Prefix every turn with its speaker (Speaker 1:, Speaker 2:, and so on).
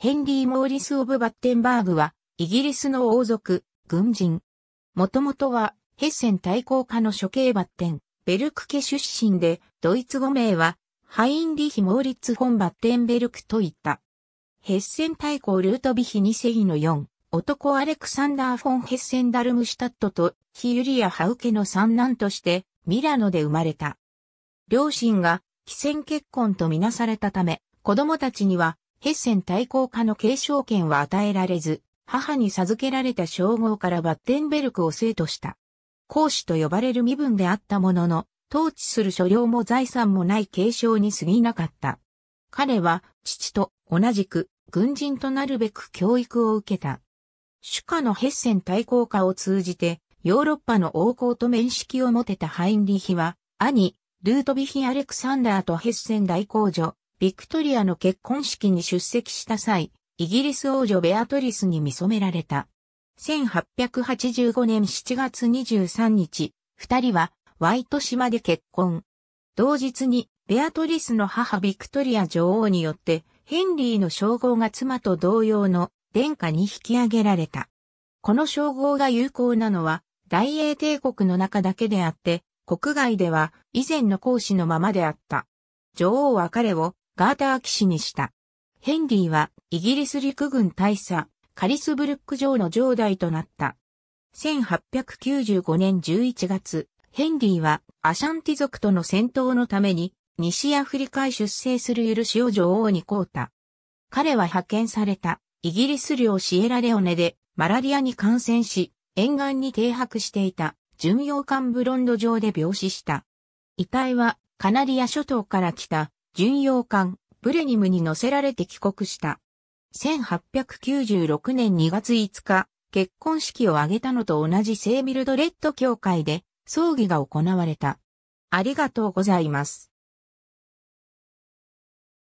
Speaker 1: ヘンリー・モーリス・オブ・バッテンバーグは、イギリスの王族、軍人。もともとは、ヘッセン対抗家の処刑バッテン、ベルク家出身で、ドイツ語名は、ハインリヒ・モーリッツ・フォン・バッテンベルクといった。ヘッセン対抗ルートビヒ2世紀の4、男アレクサンダー・フォン・ヘッセン・ダルムシュタットと、ヒユリア・ハウケの三男として、ミラノで生まれた。両親が、既戦結婚とみなされたため、子供たちには、ヘッセン対抗家の継承権は与えられず、母に授けられた称号からバッテンベルクを生とした。公子と呼ばれる身分であったものの、統治する所領も財産もない継承に過ぎなかった。彼は父と同じく軍人となるべく教育を受けた。主家のヘッセン対抗家を通じてヨーロッパの王侯と面識を持てたハインリヒは兄、ルートビヒ・アレクサンダーとヘッセン大公女、ビクトリアの結婚式に出席した際、イギリス王女ベアトリスに見染められた。1885年7月23日、二人はワイト島で結婚。同日にベアトリスの母ビクトリア女王によってヘンリーの称号が妻と同様の殿下に引き上げられた。この称号が有効なのは大英帝国の中だけであって、国外では以前の講師のままであった。女王は彼をガーター騎士にした。ヘンリーはイギリス陸軍大佐、カリスブルック城の城代となった。1895年11月、ヘンリーはアシャンティ族との戦闘のために西アフリカへ出征する許しを女王に交た。彼は派遣されたイギリス領シエラレオネでマラリアに感染し、沿岸に停泊していた巡洋艦ブロンド城で病死した。遺体はカナリア諸島から来た巡洋艦、ブレニムに乗せられて帰国した。1896年2月5日、結婚式を挙げたのと同じセービルドレッド協会で、葬儀が行われた。ありがとうございます。